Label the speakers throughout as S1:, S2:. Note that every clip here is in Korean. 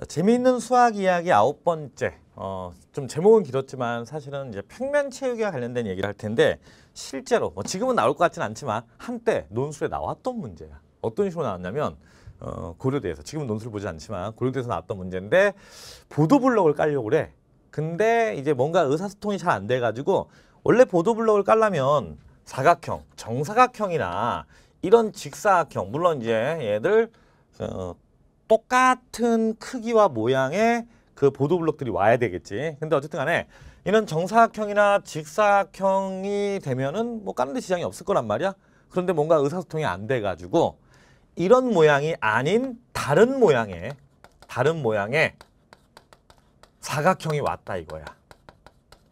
S1: 자, 재미있는 수학 이야기 아홉 번째. 어, 좀 제목은 길었지만 사실은 이제 평면 체육에 관련된 얘기를 할 텐데 실제로 뭐 지금은 나올 것 같지는 않지만 한때 논술에 나왔던 문제야. 어떤 식으로 나왔냐면 어, 고려대에서 지금 은 논술 을 보지 않지만 고려대에서 나왔던 문제인데 보도블록을 깔려고 그래. 근데 이제 뭔가 의사소통이 잘 안 돼가지고 원래 보도블록을 깔라면 사각형, 정사각형이나 이런 직사각형 물론 이제 얘들 어, 똑같은 크기와 모양의 그 보도 블록들이 와야 되겠지. 근데 어쨌든 간에 이런 정사각형이나 직사각형이 되면은 뭐 까는 데 지장이 없을 거란 말이야. 그런데 뭔가 의사소통이 안 돼가지고 이런 모양이 아닌 다른 모양의 다른 모양의 사각형이 왔다 이거야.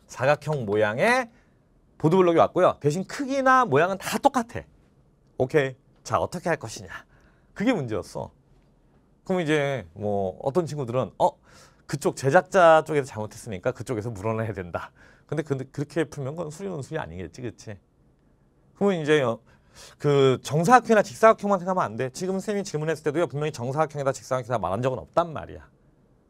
S1: 사각형 모양의 보드블록이 왔고요. 대신 크기나 모양은 다 똑같아. 오케이. 자 어떻게 할 것이냐. 그게 문제였어. 그럼 이제 뭐 어떤 친구들은 어 그쪽 제작자 쪽에서 잘못했으니까 그쪽에서 물어내야 된다. 근데 근데 그, 그렇게 풀면 건 수리논술이 아니겠지, 그치? 그러면 이제 어, 그 정사각형이나 직사각형만 생각하면 안 돼. 지금 쌤이 질문했을 때도 분명히 정사각형이다 직사각형이다 말한 적은 없단 말이야.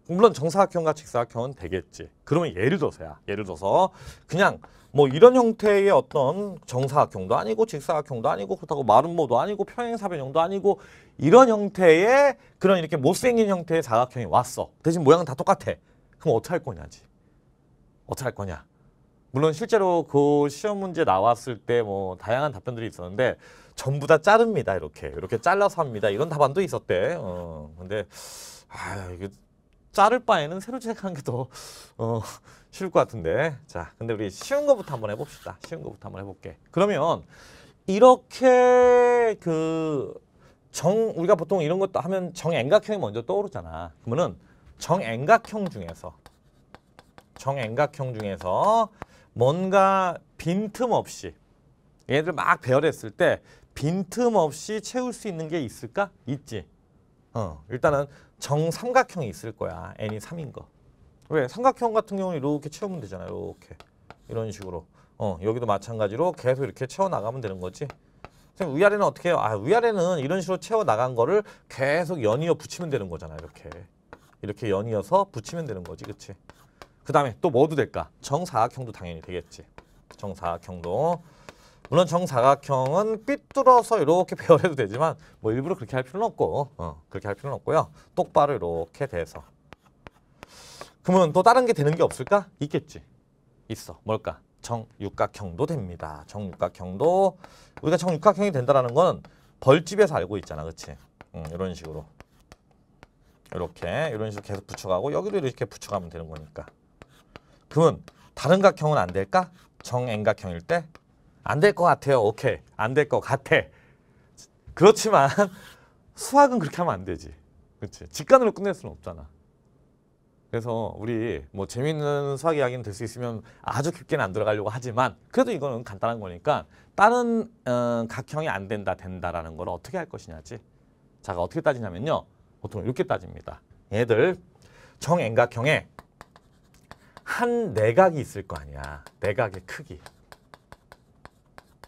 S1: 물론 정사각형과 직사각형은 되겠지. 그러면 예를 들어서야. 예를 들어서 그냥 뭐 이런 형태의 어떤 정사각형도 아니고 직사각형도 아니고 그렇다고 마름모도 아니고 평행사변형도 아니고 이런 형태의 그런 이렇게 못생긴 형태의 사각형이 왔어. 대신 모양은 다 똑같아. 그럼 어떻게 할 거냐지. 어떻게 할 거냐. 물론 실제로 그 시험 문제 나왔을 때 뭐 다양한 답변들이 있었는데 전부 다 자릅니다. 이렇게. 이렇게 잘라서 합니다. 이런 답안도 있었대. 어, 근데 아, 이게 자를 바에는 새로 제작하는 게 더 어, 쉬울 것 같은데 자 근데 우리 쉬운 것부터 한번 해봅시다 쉬운 것부터 한번 해볼게 그러면 이렇게 그 정 우리가 보통 이런 것도 하면 정앵각형이 먼저 떠오르잖아 그러면은 정앵각형 중에서 정앵각형 중에서 뭔가 빈틈없이 얘들 막 배열했을 때 빈틈없이 채울 수 있는 게 있을까? 있지 어 일단은 정삼각형이 있을 거야 n이 3인 거왜 삼각형 같은 경우는 이렇게 채우면 되잖아요. 이렇게 이런 식으로 어 여기도 마찬가지로 계속 이렇게 채워 나가면 되는 거지. 위아래는 어떻게 해요? 아 위아래는 이런 식으로 채워 나간 거를 계속 연이어 붙이면 되는 거잖아. 요 이렇게 이렇게 연이어서 붙이면 되는 거지, 그치그 다음에 또 뭐도 될까? 정사각형도 당연히 되겠지. 정사각형도 물론 정사각형은 삐뚤어서 이렇게 배열해도 되지만 뭐 일부러 그렇게 할 필요는 없고 어, 그렇게 할 필요는 없고요. 똑바로 이렇게 돼서 그러면 또 다른 게 되는 게 없을까? 있겠지. 있어. 뭘까? 정육각형도 됩니다. 정육각형도 우리가 정육각형이 된다라는 건 벌집에서 알고 있잖아. 그치? 음, 이런 식으로. 이렇게 이런 식으로 계속 붙여가고 여기도 이렇게 붙여가면 되는 거니까. 그러면 다른 각형은 안 될까? 정엔각형일 때? 안 될 것 같아요. 오케이. 안 될 것 같아. 그렇지만 수학은 그렇게 하면 안 되지. 그치 직관으로 끝낼 수는 없잖아. 그래서 우리 뭐 재미있는 수학 이야기는 될 수 있으면 아주 깊게는 안 들어가려고 하지만 그래도 이거는 간단한 거니까 다른 어, 각형이 안 된다 된다라는 걸 어떻게 할 것이냐지 자가 어떻게 따지냐면요 보통 이렇게 따집니다 얘들 정엔각형에 한 내각이 있을 거 아니야 내각의 크기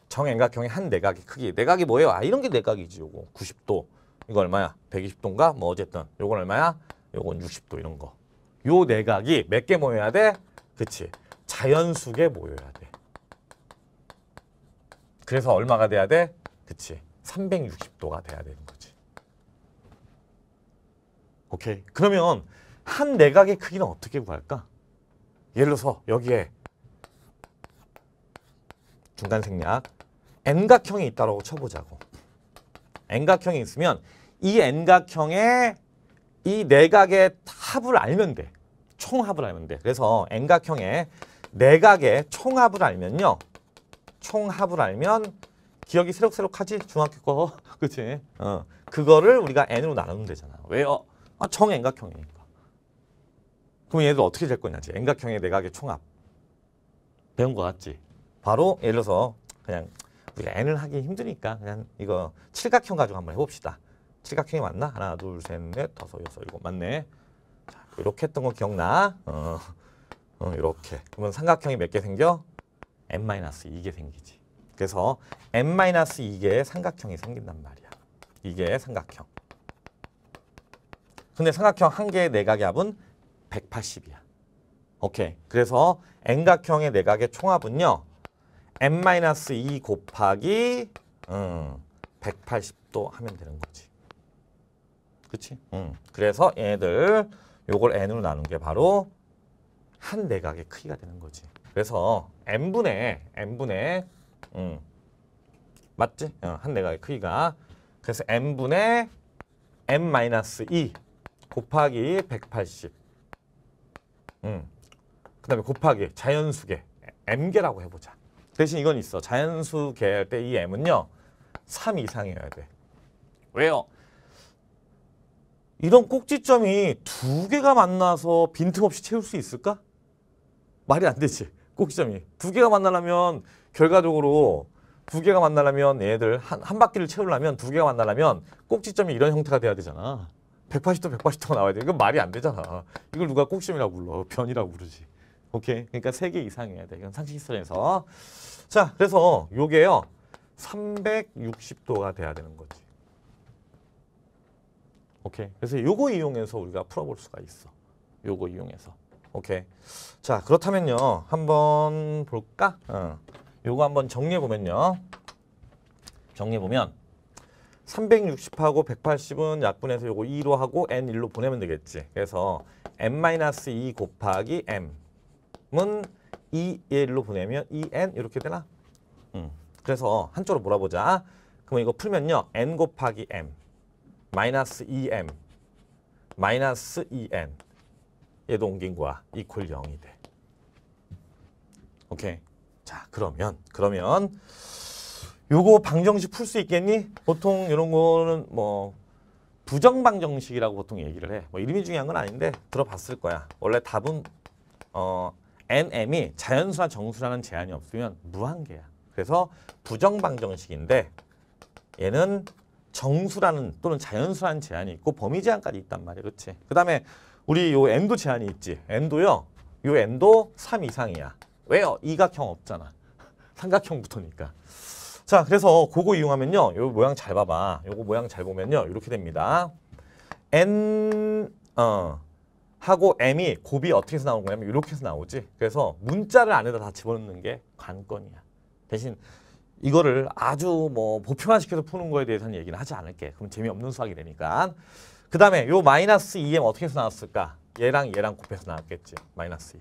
S1: 정엔각형에한 내각의 크기 내각이 뭐예요? 아 이런 게 내각이지 요거 90도 이거 얼마야? 120도인가? 뭐 어쨌든 요건 얼마야? 요건 60도 이런 거요 내각이 네 몇개 모여야 돼? 그치. 자연수개 모여야 돼. 그래서 얼마가 돼야 돼? 그치. 360도가 돼야 되는 거지. 오케이. 그러면 한 내각의 네 크기는 어떻게 구할까? 예를 들어서 여기에 중간 생략 n각형이 있다고 쳐보자고. n각형이 있으면 이 n각형의 이 내각의 네 합을 알면 돼. 총합을 알면 돼. 그래서 N각형의 내각의 네 총합을 알면요. 총합을 알면 기억이 새록새록하지? 중학교 거. 그치? 어. 그거를 우리가 N으로 나누면 되잖아. 왜요? 아, 총 n 각형이니까 그럼 얘들 어떻게 될 거냐지. N각형의 내각의 네 총합. 배운 거 같지? 바로 예를 들어서 그냥 우리가 N을 하기 힘드니까 그냥 이거 칠각형 가지고 한번 해봅시다. 칠각형이 맞나? 하나, 둘, 셋, 넷, 다섯, 여섯, 일곱. 맞네. 이렇게 했던 거 기억나? 어, 어 이렇게. 그러면 삼각형이 몇 개 생겨? n-2개 생기지. 그래서 n-2개의 삼각형이 생긴단 말이야. 이게 삼각형. 근데 삼각형 한 개의 내각의 합은 180이야. 오케이. 그래서 n각형의 내각의 총합은요. n-2 곱하기 음, 어, 180도 하면 되는 거지. 그치? 음. 그래서 얘들 요걸 n으로 나눈 게 바로 한 내각의 크기가 되는 거지. 그래서 n분의 n분의 음, 맞지? 어, 한 내각의 크기가 그래서 n분의 n-2 곱하기 180 음. 그 다음에 곱하기 자연수계 m 계라고 해보자. 대신 이건 있어. 자연수계 할 때 이 m은요. 3 이상이어야 돼. 왜요? 이런 꼭지점이 두 개가 만나서 빈틈없이 채울 수 있을까? 말이 안 되지. 꼭지점이. 두 개가 만나려면 결과적으로 두 개가 만나려면 얘들 한, 한 바퀴를 채우려면 두 개가 만나려면 꼭지점이 이런 형태가 돼야 되잖아. 180도 180도가 나와야 돼. 이건 말이 안 되잖아. 이걸 누가 꼭지점이라고 불러. 변이라고 부르지. 오케이. 그러니까 세 개이상해야 돼. 이건 상식 시설에서. 자, 그래서 요게요. 360도가 돼야 되는 거지. 오케이. 그래서 요거 이용해서 우리가 풀어볼 수가 있어. 요거 이용해서. 오케이. 자, 그렇다면요. 한번 볼까? 어. 요거 한번 정리해보면요. 정리해보면 360하고 180은 약분해서 요거 2로 하고 n1로 보내면 되겠지. 그래서 n-2 곱하기 m은 2일로 보내면 2n 이렇게 되나? 음. 그래서 한쪽으로 몰아보자. 그럼 이거 풀면요. n 곱하기 m 마이너스 2m e 마이너스 2n e 얘도 옮긴 거야. 이퀄 0이 돼. 오케이. 자 그러면 그러면 요거 방정식 풀 수 있겠니? 보통 이런 거는 뭐 부정방정식이라고 보통 얘기를 해. 뭐 이름이 중요한 건 아닌데 들어봤을 거야. 원래 답은 어, nm이 자연수나 정수라는 제한이 없으면 무한계야. 그래서 부정방정식인데 얘는 정수라는 또는 자연수라는 제한이 있고 범위 제한까지 있단 말이에요. 그렇지? 그 다음에 우리 요 n도 제한이 있지. n도요. 요 n도 3 이상이야. 왜요? 이각형 없잖아. 삼각형부터니까. 자, 그래서 그거 이용하면요. 요 모양 잘 봐봐. 요거 모양 잘 보면요. 이렇게 됩니다. n 어 하고 m이 곱이 어떻게 해서 나오 거냐면 이렇게 해서 나오지. 그래서 문자를 안에다 다 집어넣는 게 관건이야. 대신 이거를 아주 뭐 보편화시켜서 푸는 거에 대해서는 얘기는 하지 않을게. 그럼 재미없는 수학이 되니까. 그 다음에 요 마이너스 2m 어떻게 해서 나왔을까? 얘랑 얘랑 곱해서 나왔겠지. 마이너스 2.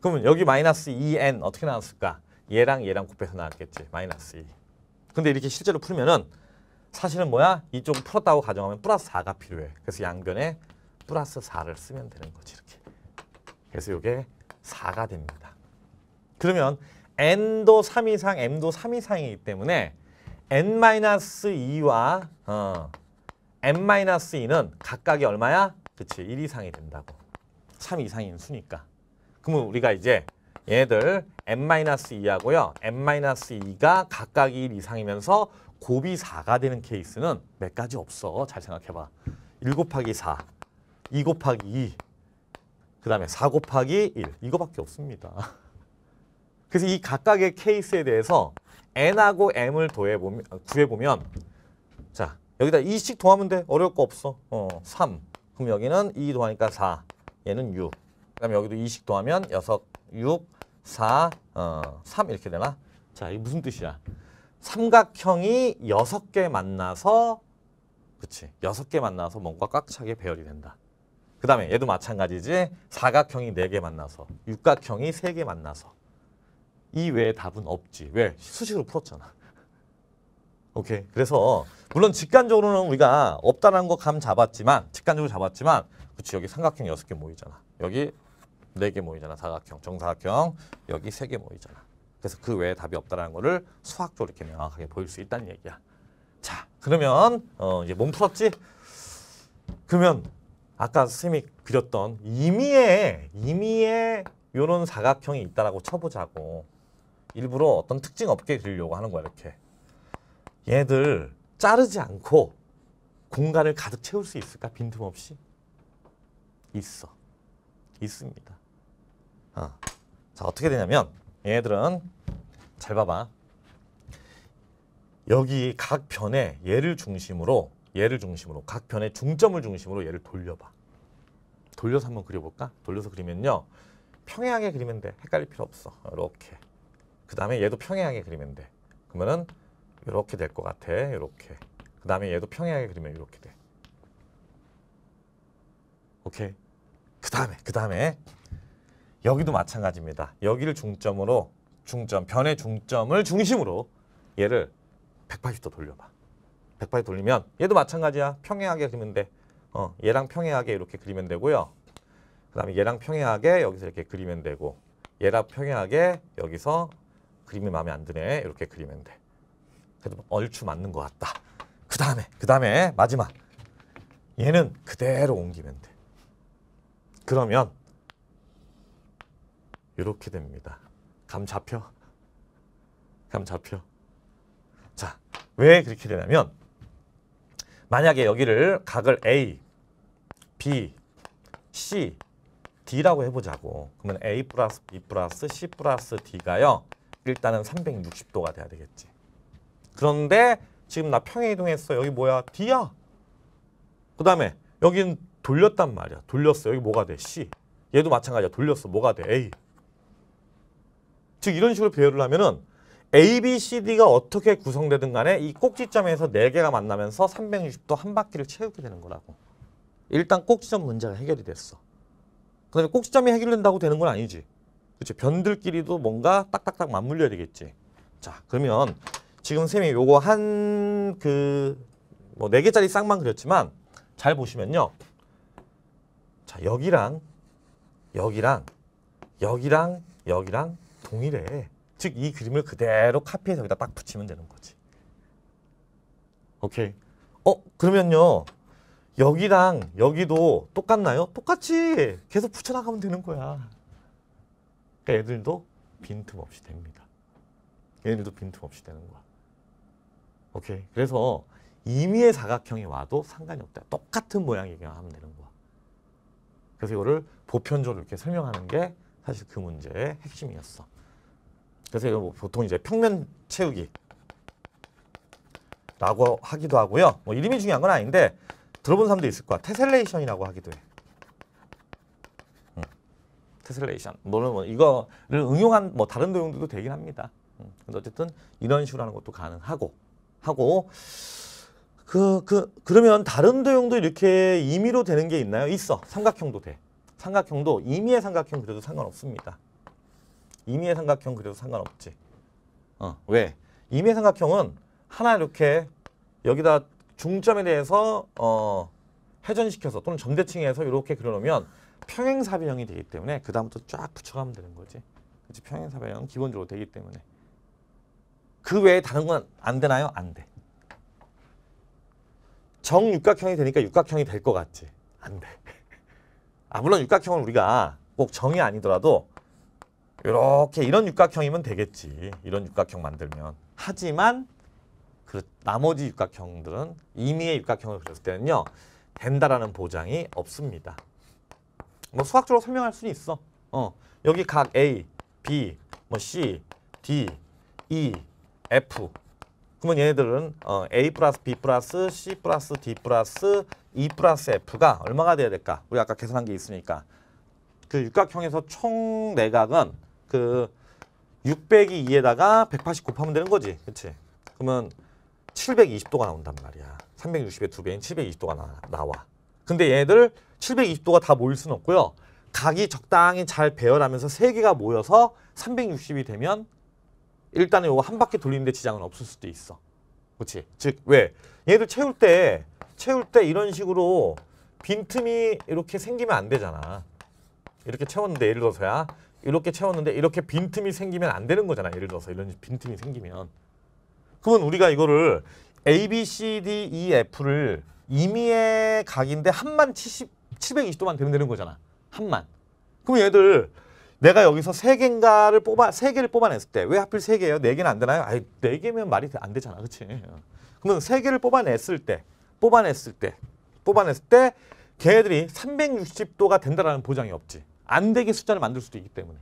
S1: 그러면 여기 마이너스 2n 어떻게 나왔을까? 얘랑 얘랑 곱해서 나왔겠지. 마이너스 2. 근데 이렇게 실제로 풀면은 사실은 뭐야? 이쪽 풀었다고 가정하면 플러스 4가 필요해. 그래서 양변에 플러스 4를 쓰면 되는 거지. 이렇게. 그래서 이게 4가 됩니다. 그러면 n도 3 이상, m도 3 이상이기 때문에 n-2와 어, n-2는 각각이 얼마야? 그치, 1 이상이 된다고. 3 이상인 수니까. 그러면 우리가 이제 얘들 n-2하고요. n-2가 각각1 이상이면서 곱이 4가 되는 케이스는 몇 가지 없어. 잘 생각해봐. 1 곱하기 4, 2 곱하기 2, 그 다음에 4 곱하기 1. 이거밖에 없습니다. 그래서 이 각각의 케이스에 대해서 n하고 m을 더해 보면 아, 구해 보면 자 여기다 2씩 더하면 돼 어려울 거 없어 어 3. 그럼 여기는 2 더하니까 4 얘는 6. 그다음에 여기도 2씩 더하면 6 6 4 어, 3 이렇게 되나? 자 이게 무슨 뜻이야? 삼각형이 6개 만나서 그치 6개 만나서 뭔가 꽉 차게 배열이 된다. 그 다음에 얘도 마찬가지지 사각형이 4개 만나서 육각형이 3개 만나서 이 외에 답은 없지. 왜? 수식으로 풀었잖아. 오케이. 그래서 물론 직관적으로는 우리가 없다는거 감 잡았지만 직관적으로 잡았지만 그치 여기 삼각형 여섯 개 모이잖아. 여기 네 개 모이잖아. 사각형, 정사각형. 여기 세 개 모이잖아. 그래서 그 외에 답이 없다는 거를 수학적으로 이렇게 명확하게 보일 수 있다는 얘기야. 자, 그러면 어, 이제 몸 풀었지? 그러면 아까 선생님이 그렸던 임의의 임의의 요런 사각형이 있다라고 쳐보자고. 일부러 어떤 특징 없게 그리려고 하는 거야 이렇게 얘들 자르지 않고 공간을 가득 채울 수 있을까 빈틈없이 있어 있습니다 어. 자 어떻게 되냐면 얘들은 잘 봐봐 여기 각 변에 얘를 중심으로 얘를 중심으로 각 변의 중점을 중심으로 얘를 돌려봐 돌려서 한번 그려볼까? 돌려서 그리면요 평행하게 그리면 돼 헷갈릴 필요 없어 이렇게 그 다음에 얘도 평행하게 그리면 돼. 그러면은 이렇게 될 것 같아. 이렇게. 그 다음에 얘도 평행하게 그리면 이렇게 돼. 오케이. 그 다음에 그 다음에 여기도 마찬가지입니다. 여기를 중점으로 중점 변의 중점을 중심으로 얘를 180도 돌려봐. 180 돌리면 얘도 마찬가지야. 평행하게 그리면 돼. 어, 얘랑 평행하게 이렇게 그리면 되고요. 그 다음에 얘랑 평행하게 여기서 이렇게 그리면 되고 얘랑 평행하게 여기서 그림이 마음에 안 드네. 이렇게 그리면 돼. 그래도 얼추 맞는 것 같다. 그 다음에, 그 다음에 마지막. 얘는 그대로 옮기면 돼. 그러면 이렇게 됩니다. 감 잡혀? 감 잡혀. 자, 왜 그렇게 되냐면 만약에 여기를 각을 A, B, C, D라고 해보자고. 그러면 A 플러스 B 플러스 C 플러스 D가요. 일단은 360도가 돼야 되겠지. 그런데 지금 나 평행이동했어. 여기 뭐야? D야. 그 다음에 여기는 돌렸단 말이야. 돌렸어. 여기 뭐가 돼? C. 얘도 마찬가지야. 돌렸어. 뭐가 돼? A. 즉 이런 식으로 배열을 하면은 A, B, C, D가 어떻게 구성되든 간에 이 꼭지점에서 4개가 만나면서 360도 한 바퀴를 채우게 되는 거라고. 일단 꼭지점 문제가 해결이 됐어. 그 다음에 꼭지점이 해결된다고 되는 건 아니지. 그렇지 변들끼리도 뭔가 딱딱딱 맞물려야 되겠지. 자 그러면 지금 쌤이 요거 한그뭐네 개짜리 쌍만 그렸지만 잘 보시면요. 자 여기랑 여기랑 여기랑 여기랑 동일해. 즉 이 그림을 그대로 카피해서 여기다 딱 붙이면 되는 거지. 오케이. 어 그러면요. 여기랑 여기도 똑같나요? 똑같이 계속 붙여나가면 되는 거야. 그러니까 얘들도 빈틈없이 됩니다. 얘네들도 빈틈없이 되는 거야. 오케이. 그래서 임의의 사각형이 와도 상관이 없다. 똑같은 모양이기만 하면 되는 거야. 그래서 이거를 보편적으로 이렇게 설명하는 게 사실 그 문제의 핵심이었어. 그래서 이거 뭐 보통 이제 평면 채우기 라고 하기도 하고요. 뭐 이름이 중요한 건 아닌데 들어본 사람도 있을 거야. 테셀레이션이라고 하기도 해. 캐슬레이션 물론 뭐 이거를 응용한 뭐 다른 도용들도 되긴 합니다. 음, 근데 어쨌든 이런 식으로 하는 것도 가능하고 하고 그, 그, 그러면 다른 도형도 이렇게 임의로 되는 게 있나요? 있어. 삼각형도 돼. 삼각형도 임의의 삼각형 그려도 상관없습니다. 임의의 삼각형 그려도 상관없지. 어, 왜? 임의의 삼각형은 하나 이렇게 여기다 중점에 대해서 어, 회전시켜서 또는 점대칭해서 이렇게 그려놓으면 평행사변형이 되기 때문에 그 다음부터 쫙 붙여가면 되는 거지. 그렇 평행사변형은 기본적으로 되기 때문에 그 외에 다른 건 안 되나요? 안 돼. 정육각형이 되니까 육각형이 될 것 같지? 안 돼. 아 물론 육각형은 우리가 꼭 정이 아니더라도 이렇게 이런 육각형이면 되겠지. 이런 육각형 만들면. 하지만 그 나머지 육각형들은 임의의 육각형을 그렸을 때는요. 된다라는 보장이 없습니다. 뭐 수학적으로 설명할 수는 있어. 어. 여기 각 A, B, 뭐 C, D, E, F. 그러면 얘네들은 어, A 플러스 B 플러스 C 플러스 D 플러스 E 플러스 F가 얼마가 돼야 될까? 우리 아까 계산한 게 있으니까. 그 육각형에서 총 내각은 그 600이 2에다가 180 곱하면 되는 거지. 그치? 그러면 720도가 나온단 말이야. 3 6 0에 두배인 720도가 나, 나와. 근데 얘들 720도가 다 모일 수는 없고요. 각이 적당히 잘 배열하면서 세 개가 모여서 360이 되면 일단은 이거한 바퀴 돌리는데 지장은 없을 수도 있어. 그치즉 왜? 얘들 채울 때 채울 때 이런 식으로 빈틈이 이렇게 생기면 안 되잖아. 이렇게 채웠는데 예를 들어서야 이렇게 채웠는데 이렇게 빈틈이 생기면 안 되는 거잖아. 예를 들어서 이런 빈틈이 생기면. 그러면 우리가 이거를 A, B, C, D, E, F를 이미의 각인데 한 만 70, 720도만 되면 되는 거잖아. 한만. 그럼 얘들 내가 여기서 세개인가를 뽑아 세개를 뽑아냈을 때 왜 하필 세개예요네개는안 되나요? 아니, 4개면 말이 안 되잖아. 그렇지? 어. 그러면 세개를 뽑아냈을 때 뽑아냈을 때 뽑아냈을 때 걔들이 360도가 된다라는 보장이 없지. 안 되게 숫자를 만들 수도 있기 때문에.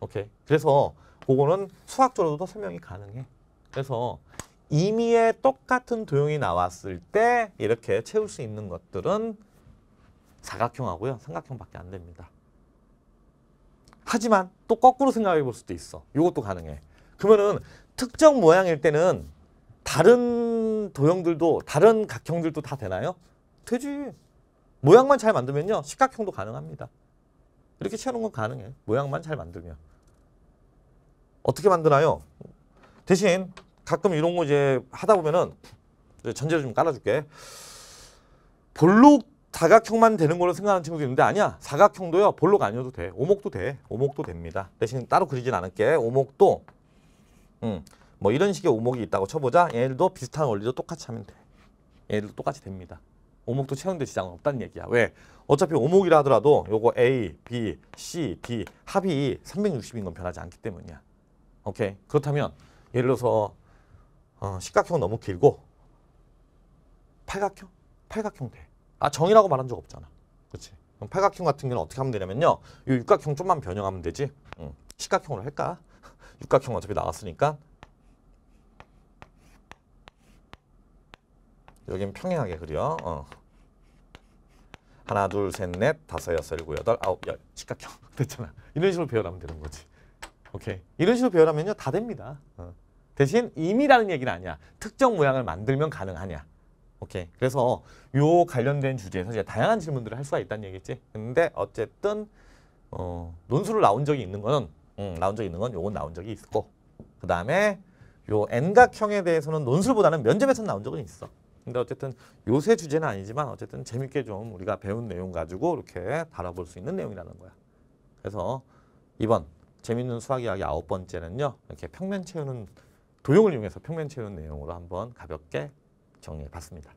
S1: 오케이. 그래서 그거는 수학적으로도 설명이 가능해. 그래서 이미의 똑같은 도형이 나왔을 때 이렇게 채울 수 있는 것들은 사각형하고요. 삼각형밖에 안 됩니다. 하지만 또 거꾸로 생각해 볼 수도 있어. 이것도 가능해. 그러면은 특정 모양일 때는 다른 도형들도 다른 각형들도 다 되나요? 되지. 모양만 잘 만들면요. 직각형도 가능합니다. 이렇게 채우는 건 가능해. 모양만 잘 만들면. 어떻게 만드나요? 대신 가끔 이런 거 이제 하다 보면은 전제를 좀 깔아줄게. 볼록 사각형만 되는 걸로 생각하는 친구도 있는데 아니야. 사각형도요. 볼록 아니어도 돼. 오목도 돼. 오목도 됩니다. 대신 따로 그리진 않을게. 오목도 음, 뭐 이런 식의 오목이 있다고 쳐보자. 얘들도 비슷한 원리로 똑같이 하면 돼. 얘들도 똑같이 됩니다. 오목도 채운데 지장은 없다는 얘기야. 왜? 어차피 오목이라 하더라도 요거 A, B, C, D 합이 360인 건 변하지 않기 때문이야. 오케이. 그렇다면 예를 들어서 어, 각형 너무 길고 팔각형? 팔각형 돼. 아 정이라고 말한 적 없잖아. 그렇 그럼 팔각형 같은 경우는 어떻게 하면 되냐면요. 이 육각형 좀만 변형하면 되지. 응. 십각형으로 할까? 육각형 어차피 나왔으니까 여긴 평행하게 그려. 어. 하나, 둘, 셋, 넷, 다섯, 여섯, 일곱, 여덟, 아홉, 열. 직각형. 됐잖아. 이런 식으로 배열하면 되는 거지. 오케이. 이런 식으로 배열하면요. 다 됩니다. 어. 대신 임이라는 얘기는 아니야. 특정 모양을 만들면 가능하냐. 오케이. 그래서 요 관련된 주제에서 이제 다양한 질문들을 할 수가 있다는 얘기지. 근데 어쨌든 어, 논술을 나온 적이 있는 거는 음, 나온 적이 있는 건 요건 나온 적이 있고 그 다음에 요 N각형에 대해서는 논술보다는 면접에서 나온 적은 있어. 근데 어쨌든 요새 주제는 아니지만 어쨌든 재밌게 좀 우리가 배운 내용 가지고 이렇게 달아볼 수 있는 내용이라는 거야. 그래서 이번 재밌는 수학 이야기 아홉 번째는요. 이렇게 평면 채우는 도형을 이용해서 평면 채운 내용으로 한번 가볍게 정리해 봤습니다.